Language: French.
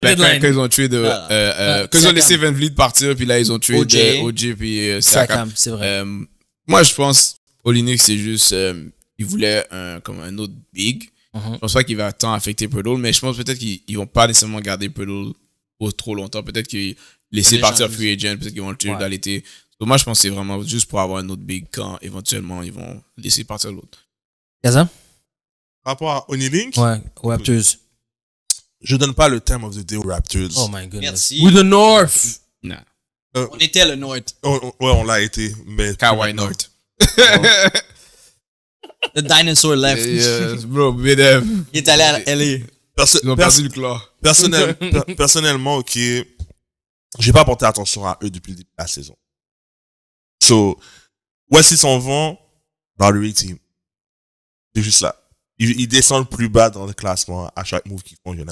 Ben, quand, ils ont tué de, ah. euh, euh, ah, ils ont laissé Van partir, puis là ils ont tué OJ, puis euh, c'est vrai. Euh, moi je pense, Olinik c'est juste, euh, il voulait un, comme un autre big. Je uh-huh. ne Je pense pas qu'il va tant affecter Puddle, mais je pense peut-être qu'ils vont pas nécessairement garder Puddle trop longtemps. Peut-être qu'ils laisser partir Free Agent, peut-être qu'ils vont le tuer dans l'été. Donc moi je pense que c'est vraiment juste pour avoir un autre big quand éventuellement ils vont laisser partir l'autre. Gaza? Par rapport à Onilink? Ouais, ou Apteuse. Je donne pas le time of the day aux Raptors. Oh my goodness. Merci. With the North. Nah. Euh, on était le North. ouais, on l'a été, mais. Kawhi North. The dinosaur left. bro, BDF. Il est allé à LA. Perso Ils ont perdu le personnellement, ok, j'ai pas porté attention à eux depuis la saison. So, voici s'en vont dans le team. C'est juste là. Ils, descendent plus bas dans le classement à chaque move qu'ils font, j'ai